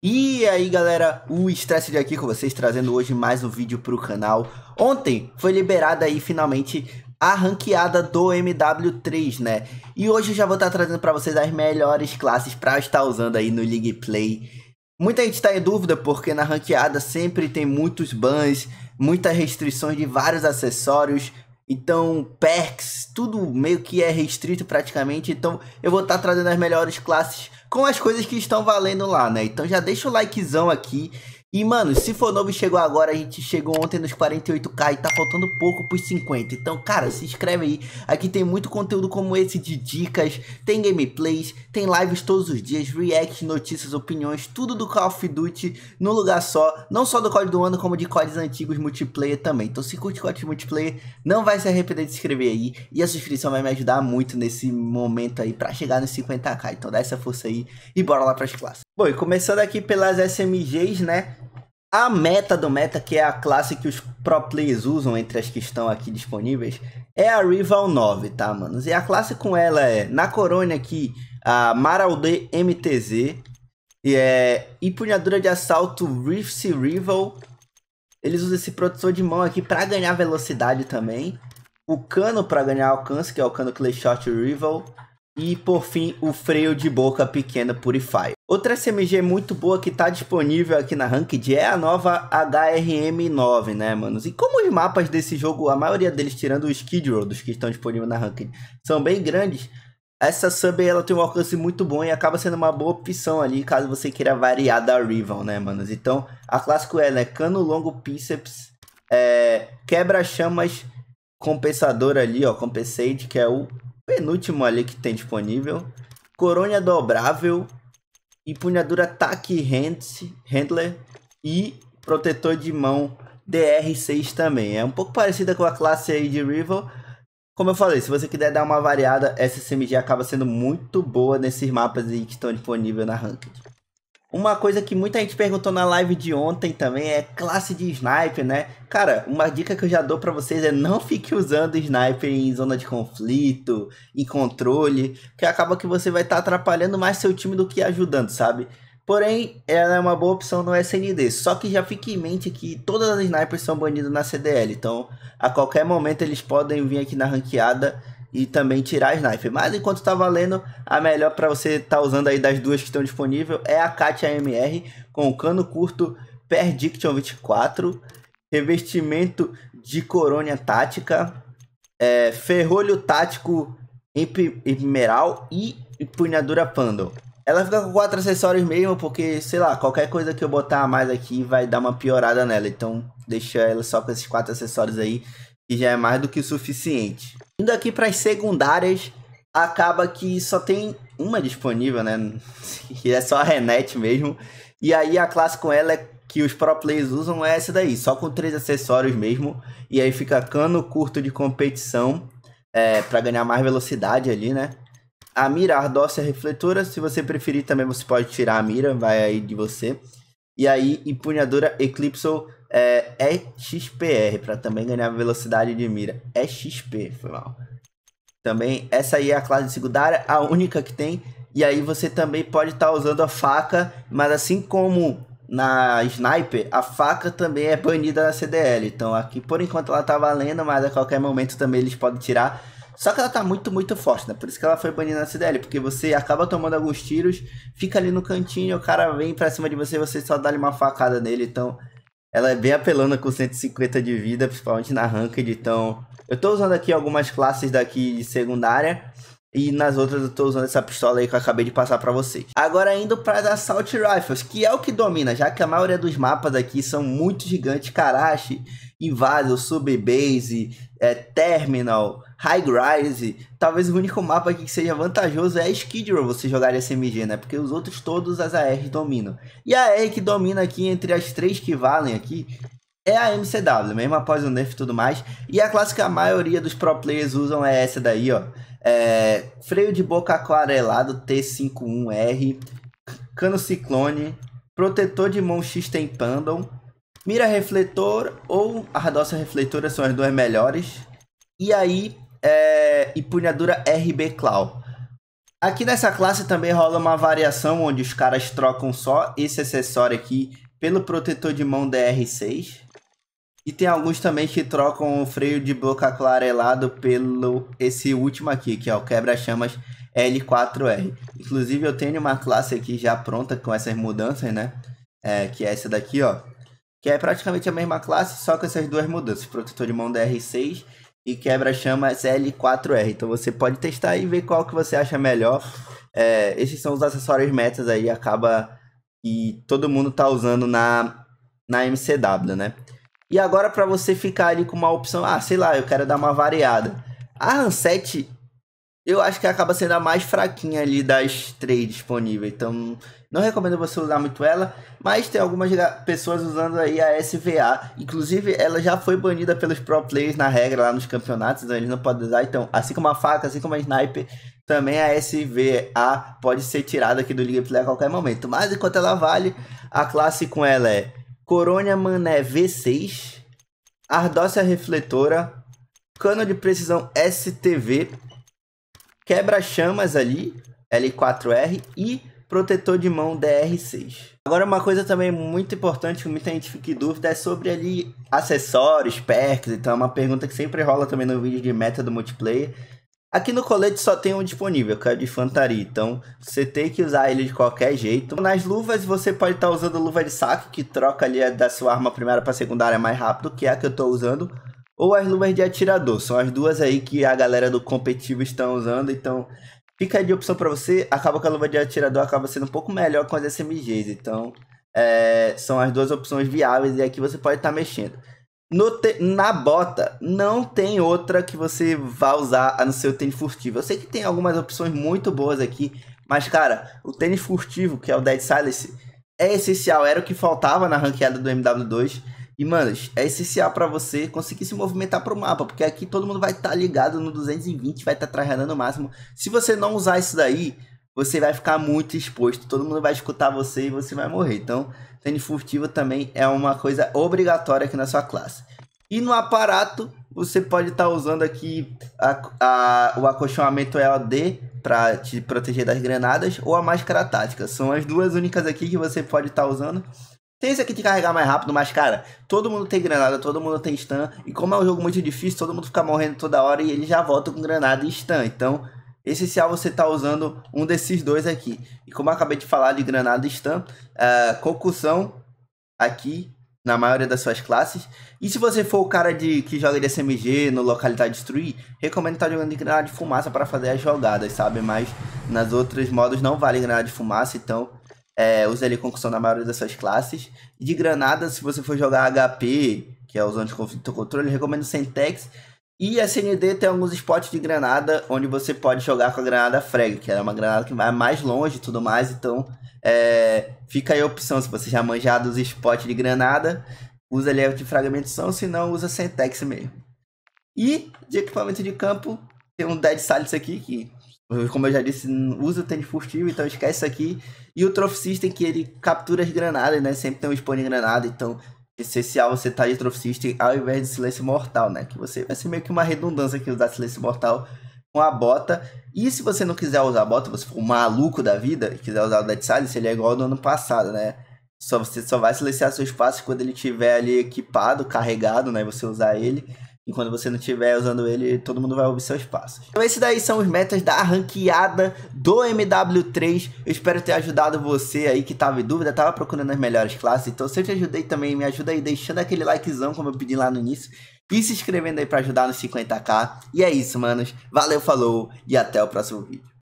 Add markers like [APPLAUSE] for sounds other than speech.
E aí galera, o Estresse de aqui com vocês, trazendo hoje mais um vídeo para o canal. Ontem foi liberada aí finalmente a ranqueada do MW3, né? E hoje eu já vou estar tá trazendo para vocês as melhores classes para estar usando aí no League Play. Muita gente está em dúvida porque na ranqueada sempre tem muitos bans, muitas restrições de vários acessórios, então, perks, tudo meio que é restrito praticamente. Então, eu vou estar tá trazendo as melhores classes com as coisas que estão valendo lá, né? Então já deixa o likezão aqui, e, mano, se for novo e chegou agora, a gente chegou ontem nos 48k e tá faltando pouco pros 50. Então, cara, se inscreve aí. Aqui tem muito conteúdo como esse de dicas, tem gameplays, tem lives todos os dias, reacts, notícias, opiniões, tudo do Call of Duty num lugar só. Não só do código do ano, como de códigos antigos multiplayer também. Então, se curte códigos multiplayer, não vai se arrepender de se inscrever aí. E a subscrição vai me ajudar muito nesse momento aí pra chegar nos 50k. Então, dá essa força aí e bora lá pras classes. Bom, e começando aqui pelas SMGs, né? A meta do meta, que é a classe que os pro players usam entre as que estão aqui disponíveis, é a Rival 9, tá, manos? E a classe com ela é, na corônia aqui, a maralde MTZ, e é empunhadura de assalto Rift Rival. Eles usam esse protetor de mão aqui para ganhar velocidade também. O cano para ganhar alcance, que é o cano Clay Shot Rival. E por fim, o freio de boca pequena Purify. Outra SMG muito boa que tá disponível aqui na Ranked é a nova HRM9, né, manos? E como os mapas desse jogo, a maioria deles, tirando o Skid Row, dos que estão disponíveis na Ranked, são bem grandes, essa sub ela tem um alcance muito bom e acaba sendo uma boa opção ali, caso você queira variar da Rival, né, manos? Então, a clássico é, né, cano longo píceps, é, quebra-chamas compensador ali, ó, compensate, que é o penúltimo ali que tem disponível, coronha dobrável empunhadura TAC Handler e protetor de mão DR6 também. É um pouco parecida com a classe aí de Rival. Como eu falei, se você quiser dar uma variada, essa SMG acaba sendo muito boa nesses mapas que estão disponíveis na Ranked. Uma coisa que muita gente perguntou na live de ontem também é classe de sniper, né? Cara, uma dica que eu já dou para vocês é não fique usando sniper em zona de conflito, em controle, que acaba que você vai estar tá atrapalhando mais seu time do que ajudando, sabe? Porém, ela é uma boa opção no SND, só que já fique em mente que todas as snipers são banidas na CDL, então a qualquer momento eles podem vir aqui na ranqueada e também tirar as Sniper. Mas enquanto tá valendo, a melhor para você estar tá usando aí das duas que estão disponíveis é a Katia MR com cano curto Perdiction 24, revestimento de corônia tática, é, ferrolho tático emeral e empunhadura Pando. Ela fica com quatro acessórios mesmo, porque, sei lá, qualquer coisa que eu botar a mais aqui vai dar uma piorada nela. Então, deixa ela só com esses quatro acessórios aí, que já é mais do que o suficiente. Indo aqui para as secundárias, acaba que só tem uma disponível, né? Que [LAUGHS] é só a Renet mesmo. E aí a classe com ela é que os pro players usam é essa daí, só com três acessórios mesmo. E aí fica cano curto de competição é, para ganhar mais velocidade ali, né? A mira, a ardócia, refletora. Se você preferir também, você pode tirar a mira, vai aí de você. E aí, empunhadora, eclipsal é, é XPR, para também ganhar velocidade de mira. É XP, foi mal. Também, essa aí é a classe secundária, a única que tem. E aí você também pode estar tá usando a faca, mas assim como na Sniper, a faca também é banida na CDL. Então aqui por enquanto ela tá valendo, mas a qualquer momento também eles podem tirar. Só que ela tá muito, muito forte, né? Por isso que ela foi banida na CDL, porque você acaba tomando alguns tiros, fica ali no cantinho, o cara vem pra cima de você e você só dá uma facada nele. Então ela é bem apelona com 150 de vida, principalmente na ranked, então... Eu tô usando aqui algumas classes daqui de secundária, e nas outras eu tô usando essa pistola aí que eu acabei de passar para vocês. Agora indo para as Assault Rifles, que é o que domina, já que a maioria dos mapas aqui são muito gigantes. Karashi, Invasor, Subbase, é, Terminal, High Rise. Talvez o único mapa aqui que seja vantajoso é Skid Row você jogar SMG, né? Porque os outros todos as AR dominam. E a AR que domina aqui entre as três que valem aqui é a MCW, mesmo após o nerf e tudo mais. E a clássica maioria dos pro players usam é essa daí, ó. É, freio de boca aquarelado T51R, cano ciclone, protetor de mão X tem mira refletor ou ardosa refletora são as duas melhores. E aí, é, e punhadura RB Claw. Aqui nessa classe também rola uma variação onde os caras trocam só esse acessório aqui pelo protetor de mão DR6 e tem alguns também que trocam o freio de bloco aclarelado pelo esse último aqui, que é o quebra-chamas L4R. Inclusive eu tenho uma classe aqui já pronta com essas mudanças, né? É, que é essa daqui, ó. Que é praticamente a mesma classe, só com essas duas mudanças. Protetor de mão DR6 e quebra-chamas L4R. Então você pode testar e ver qual que você acha melhor. É, esses são os acessórios metas aí, acaba e todo mundo tá usando na, na MCW, né? E agora para você ficar ali com uma opção, ah, sei lá, eu quero dar uma variada. A Hanset, eu acho que acaba sendo a mais fraquinha ali das três disponíveis. Então, não recomendo você usar muito ela, mas tem algumas pessoas usando aí a SVA. Inclusive, ela já foi banida pelos pro players na regra lá nos campeonatos, então eles não podem usar. Então, assim como a faca, assim como a sniper, também a SVA pode ser tirada aqui do League Legends a qualquer momento. Mas enquanto ela vale, a classe com ela é Corônia Mané V6, Ardócia Refletora, Cano de Precisão STV, Quebra-chamas ali, L4R e protetor de mão DR6. Agora uma coisa também muito importante que muita gente fica em dúvida é sobre ali acessórios, perks, então é uma pergunta que sempre rola também no vídeo de meta do multiplayer. Aqui no colete só tem um disponível, que é o de infantaria, então você tem que usar ele de qualquer jeito. Nas luvas você pode estar tá usando luva de saque, que troca ali da sua arma primeira para secundária mais rápido, que é a que eu estou usando. Ou as luvas de atirador, são as duas aí que a galera do competitivo está usando, então fica de opção para você. Acaba com a luva de atirador acaba sendo um pouco melhor com as SMGs, então é, são as duas opções viáveis e aqui você pode estar tá mexendo te... na bota, não tem outra que você vá usar a não ser o tênis furtivo. Eu sei que tem algumas opções muito boas aqui, mas cara, o tênis furtivo, que é o Dead Silence, é essencial. Era o que faltava na ranqueada do MW2. E, mano, é essencial para você conseguir se movimentar pro mapa, porque aqui todo mundo vai estar tá ligado no 220, vai estar tá no máximo. Se você não usar isso daí, você vai ficar muito exposto. Todo mundo vai escutar você e você vai morrer. Então, tênis furtivo também é uma coisa obrigatória aqui na sua classe. E no aparato, você pode estar tá usando aqui a, a, o acolchoamento LD para te proteger das granadas ou a máscara tática. São as duas únicas aqui que você pode estar tá usando. Tem esse aqui de carregar mais rápido, mas cara, todo mundo tem granada, todo mundo tem stun. E como é um jogo muito difícil, todo mundo fica morrendo toda hora e ele já volta com granada e stun. Então essencial você estar tá usando um desses dois aqui. E como eu acabei de falar de Granada stun, uh, eh, concussão aqui na maioria das suas classes. E se você for o cara de que joga de SMG no localidade destruir, recomendo estar tá jogando de granada de fumaça para fazer as jogadas, sabe? Mas nas outras modos não vale granada de fumaça, então é, use ele concussão na maioria das suas classes. de granada, se você for jogar HP, que é o de conflito controle, recomendo sem tags. E a CND tem alguns spots de granada onde você pode jogar com a granada frag, que é uma granada que vai mais longe e tudo mais. Então é, fica aí a opção, se você já manjar dos spots de granada, usa ali de fragmentação, se não, usa Sentex mesmo. E de equipamento de campo, tem um Dead Silence aqui, que, como eu já disse, usa o tênis furtivo, então esquece isso aqui. E o Trophy System, que ele captura as granadas, né? Sempre tem um spawn de granada, então essencial você estar tá de Trophy ao invés de Silêncio Mortal, né? Que você vai ser meio que uma redundância aqui usar Silêncio Mortal com a bota. E se você não quiser usar a bota, você for um maluco da vida e quiser usar o Dead Silence, ele é igual ao do ano passado, né? Só, você só vai silenciar seu espaço quando ele estiver ali equipado, carregado, né? Você usar ele. E quando você não estiver usando ele, todo mundo vai ouvir seus passos. Então esses daí são os metas da ranqueada do MW3. Eu espero ter ajudado você aí que tava em dúvida, tava procurando as melhores classes. Então se eu te ajudei também, me ajuda aí deixando aquele likezão como eu pedi lá no início. E se inscrevendo aí para ajudar nos 50k. E é isso, manos. Valeu, falou e até o próximo vídeo.